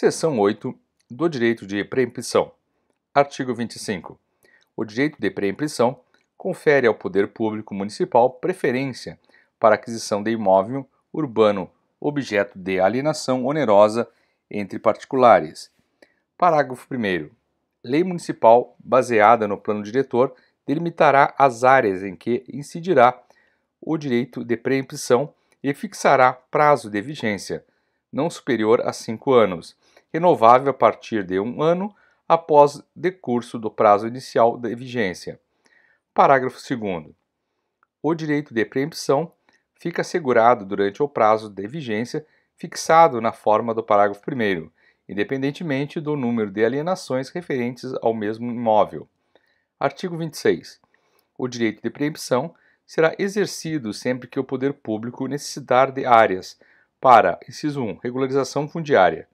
Seção 8 do direito de preempção. Artigo 25. O direito de preempção confere ao poder público municipal preferência para aquisição de imóvel urbano objeto de alienação onerosa entre particulares. Parágrafo 1. Lei municipal, baseada no plano diretor, delimitará as áreas em que incidirá o direito de preempção e fixará prazo de vigência, não superior a cinco anos, renovável a partir de um ano após decurso do prazo inicial de vigência. Parágrafo 2. O direito de preempção fica assegurado durante o prazo de vigência fixado na forma do parágrafo 1, independentemente do número de alienações referentes ao mesmo imóvel. Artigo 26. O direito de preempção será exercido sempre que o poder público necessitar de áreas para, inciso 1, regularização fundiária,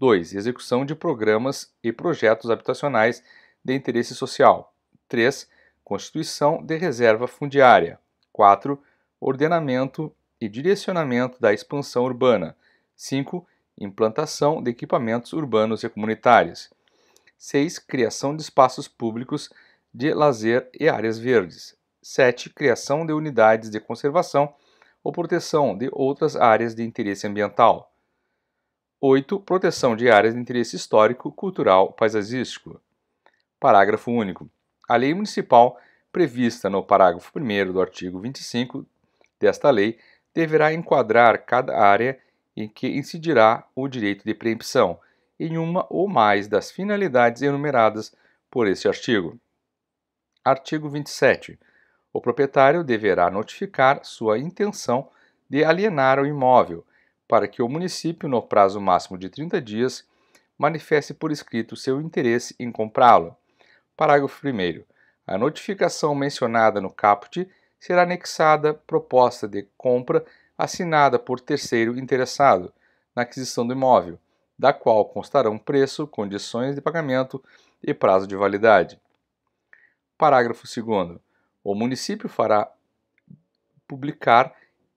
2. Execução de programas e projetos habitacionais de interesse social. 3. Constituição de reserva fundiária. 4. Ordenamento e direcionamento da expansão urbana. 5. Implantação de equipamentos urbanos e comunitários. 6. Criação de espaços públicos de lazer e áreas verdes. 7. Criação de unidades de conservação ou proteção de outras áreas de interesse ambiental. 8. Proteção de áreas de interesse histórico, cultural, paisagístico. Parágrafo único. A lei municipal prevista no parágrafo 1 do artigo 25 desta lei deverá enquadrar cada área em que incidirá o direito de preempção em uma ou mais das finalidades enumeradas por este artigo. Artigo 27. O proprietário deverá notificar sua intenção de alienar o imóvel para que o município, no prazo máximo de 30 dias, manifeste por escrito seu interesse em comprá-lo. Parágrafo 1. A notificação mencionada no caput será anexada proposta de compra assinada por terceiro interessado na aquisição do imóvel, da qual constarão preço, condições de pagamento e prazo de validade. Parágrafo 2. O município fará publicar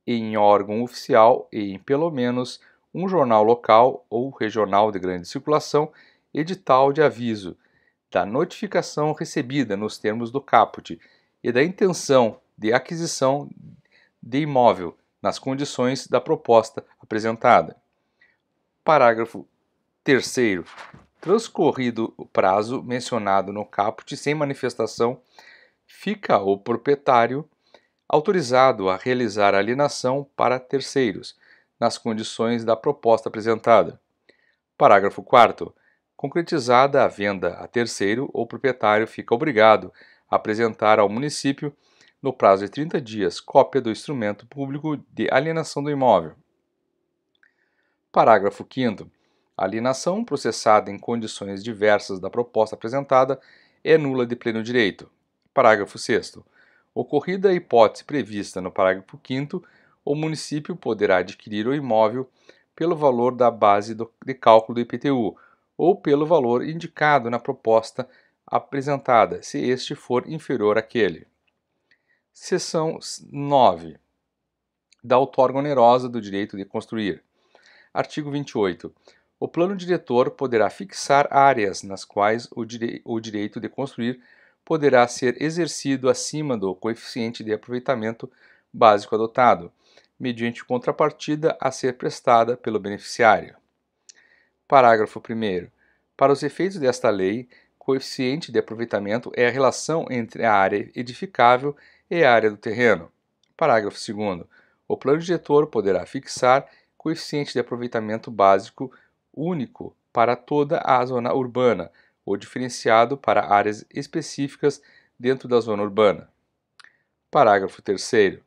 em órgão oficial e em pelo menos um jornal local ou regional de grande circulação, edital de aviso da notificação recebida nos termos do caput e da intenção de aquisição de imóvel nas condições da proposta apresentada. Parágrafo 3 Transcorrido o prazo mencionado no caput sem manifestação, fica o proprietário autorizado a realizar alienação para terceiros, nas condições da proposta apresentada. Parágrafo 4. Concretizada a venda a terceiro, o proprietário fica obrigado a apresentar ao município, no prazo de 30 dias, cópia do instrumento público de alienação do imóvel. Parágrafo 5. alienação processada em condições diversas da proposta apresentada é nula de pleno direito. Parágrafo 6. Ocorrida a hipótese prevista no parágrafo 5, o município poderá adquirir o imóvel pelo valor da base do, de cálculo do IPTU ou pelo valor indicado na proposta apresentada, se este for inferior àquele. Seção 9. Da outorga onerosa do direito de construir. Artigo 28. O plano diretor poderá fixar áreas nas quais o, o direito de construir poderá ser exercido acima do coeficiente de aproveitamento básico adotado, mediante contrapartida a ser prestada pelo beneficiário. Parágrafo 1. Para os efeitos desta lei, coeficiente de aproveitamento é a relação entre a área edificável e a área do terreno. Parágrafo 2. O plano diretor poderá fixar coeficiente de aproveitamento básico único para toda a zona urbana, ou diferenciado para áreas específicas dentro da zona urbana. Parágrafo 3.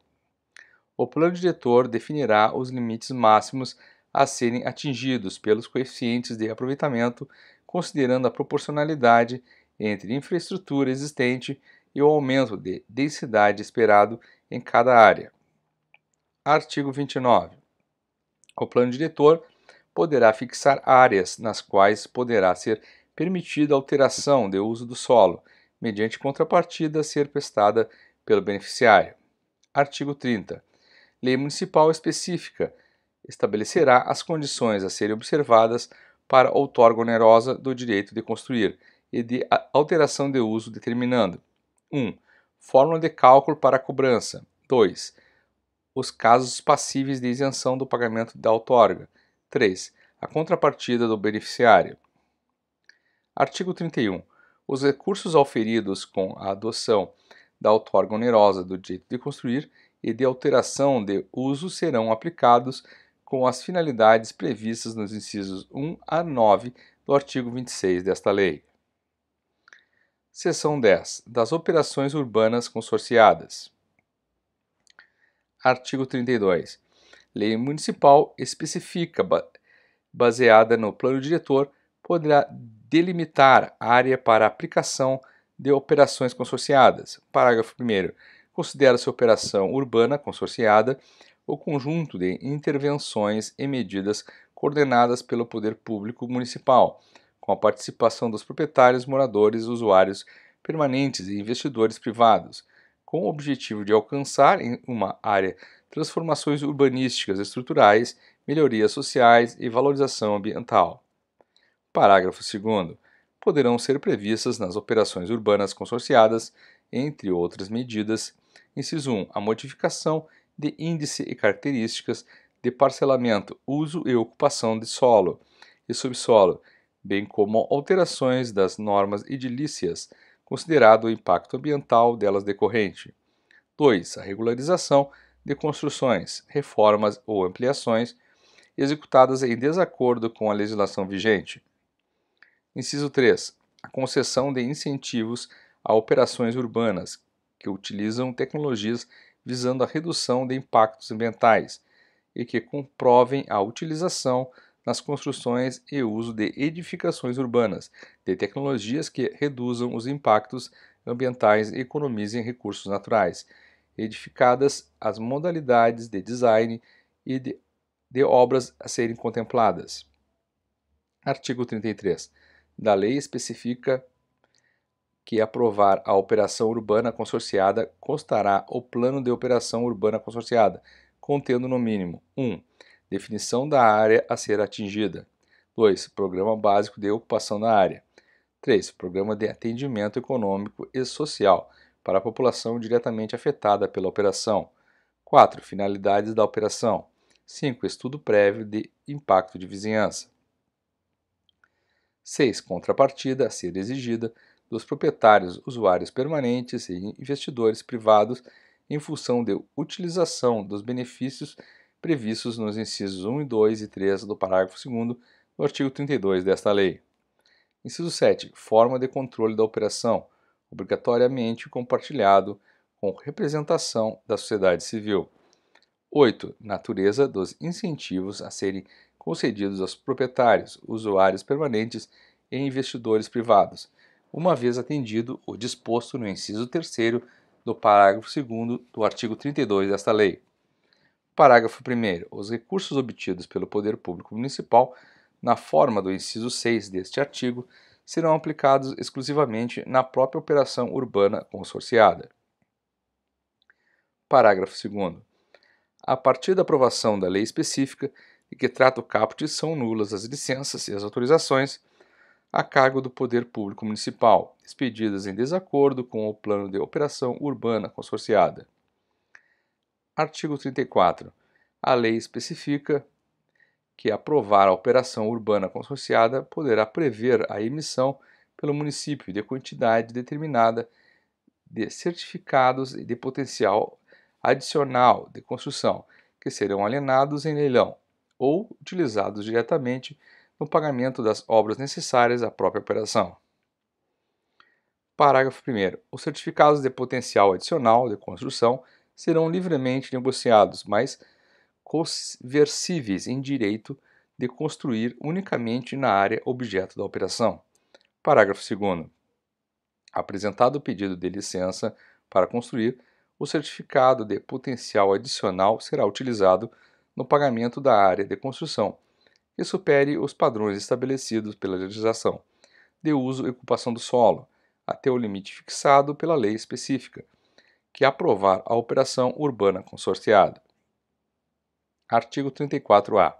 O plano diretor definirá os limites máximos a serem atingidos pelos coeficientes de aproveitamento, considerando a proporcionalidade entre infraestrutura existente e o aumento de densidade esperado em cada área. Artigo 29. O plano diretor poderá fixar áreas nas quais poderá ser permitida alteração de uso do solo, mediante contrapartida a ser prestada pelo beneficiário. Artigo 30. Lei municipal específica estabelecerá as condições a serem observadas para outorga onerosa do direito de construir e de alteração de uso, determinando 1. Um, fórmula de cálculo para a cobrança. 2. Os casos passíveis de isenção do pagamento da outorga. 3. A contrapartida do beneficiário. Artigo 31. Os recursos auferidos com a adoção da outorga onerosa do direito de construir e de alteração de uso serão aplicados com as finalidades previstas nos incisos 1 a 9 do artigo 26 desta lei. Seção 10. Das operações urbanas consorciadas. Artigo 32. Lei Municipal especifica, baseada no Plano Diretor, poderá delimitar área para aplicação de operações consorciadas. Parágrafo 1. Considera-se operação urbana consorciada o conjunto de intervenções e medidas coordenadas pelo poder público municipal, com a participação dos proprietários, moradores, usuários permanentes e investidores privados, com o objetivo de alcançar em uma área transformações urbanísticas estruturais, melhorias sociais e valorização ambiental. Parágrafo 2. Poderão ser previstas nas operações urbanas consorciadas, entre outras medidas, inciso 1, a modificação de índice e características de parcelamento, uso e ocupação de solo e subsolo, bem como alterações das normas edilícias, considerado o impacto ambiental delas decorrente. 2. A regularização de construções, reformas ou ampliações executadas em desacordo com a legislação vigente, Inciso 3. A concessão de incentivos a operações urbanas que utilizam tecnologias visando a redução de impactos ambientais e que comprovem a utilização nas construções e uso de edificações urbanas de tecnologias que reduzam os impactos ambientais e economizem recursos naturais, edificadas as modalidades de design e de, de obras a serem contempladas. Artigo 33 da lei especifica que aprovar a operação urbana consorciada constará o plano de operação urbana consorciada, contendo no mínimo 1. Um, definição da área a ser atingida. 2. Programa básico de ocupação da área. 3. Programa de atendimento econômico e social para a população diretamente afetada pela operação. 4. Finalidades da operação. 5. Estudo prévio de impacto de vizinhança. 6. Contrapartida a ser exigida dos proprietários, usuários permanentes e investidores privados em função de utilização dos benefícios previstos nos incisos 1 e 2 e 3 do parágrafo 2 do artigo 32 desta lei. Inciso 7. Forma de controle da operação, obrigatoriamente compartilhado com representação da sociedade civil. 8. Natureza dos incentivos a serem concedidos aos proprietários, usuários permanentes e investidores privados, uma vez atendido o disposto no inciso 3 do parágrafo 2 do artigo 32 desta lei. Parágrafo 1. Os recursos obtidos pelo Poder Público Municipal, na forma do inciso 6 deste artigo, serão aplicados exclusivamente na própria operação urbana consorciada. Parágrafo 2. A partir da aprovação da lei específica, e que trata o caput são nulas as licenças e as autorizações a cargo do Poder Público Municipal, expedidas em desacordo com o Plano de Operação Urbana Consorciada. Artigo 34. A lei especifica que aprovar a operação urbana consorciada poderá prever a emissão pelo município de quantidade determinada de certificados de potencial adicional de construção, que serão alienados em leilão, ou utilizados diretamente no pagamento das obras necessárias à própria operação. Parágrafo 1. Os certificados de potencial adicional de construção serão livremente negociados, mas conversíveis em direito de construir unicamente na área objeto da operação. Parágrafo 2. Apresentado o pedido de licença para construir, o certificado de potencial adicional será utilizado no pagamento da área de construção, que supere os padrões estabelecidos pela legislação de uso e ocupação do solo, até o limite fixado pela lei específica, que aprovar a operação urbana consorciada. Artigo 34-A.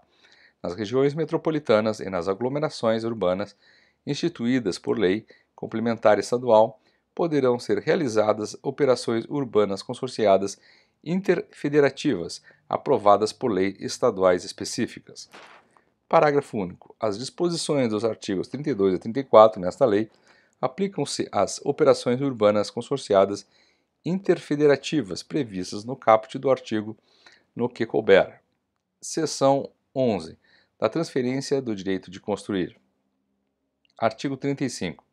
Nas regiões metropolitanas e nas aglomerações urbanas instituídas por lei complementar estadual, poderão ser realizadas operações urbanas consorciadas interfederativas, aprovadas por lei estaduais específicas. Parágrafo único. As disposições dos artigos 32 e 34 nesta lei aplicam-se às operações urbanas consorciadas interfederativas previstas no caput do artigo no que couber. Seção 11. Da transferência do direito de construir. Artigo 35.